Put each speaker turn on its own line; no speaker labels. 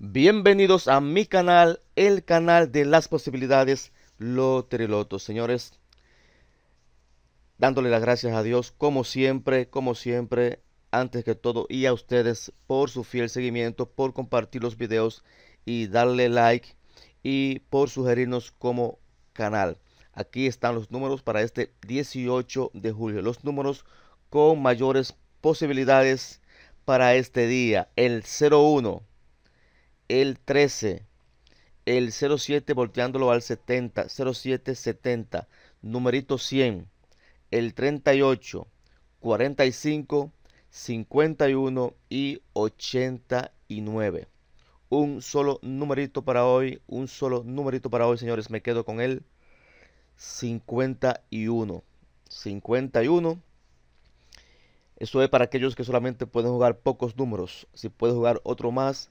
Bienvenidos a mi canal, el canal de las posibilidades Loteriloto. Señores, dándole las gracias a Dios, como siempre, como siempre, antes que todo, y a ustedes por su fiel seguimiento, por compartir los videos y darle like y por sugerirnos como canal. Aquí están los números para este 18 de julio, los números con mayores posibilidades para este día, el 01 el 13, el 07 volteándolo al 70, 07, 70, numerito 100, el 38, 45, 51 y 89. Un solo numerito para hoy, un solo numerito para hoy, señores, me quedo con el 51. 51. Eso es para aquellos que solamente pueden jugar pocos números. Si puedes jugar otro más,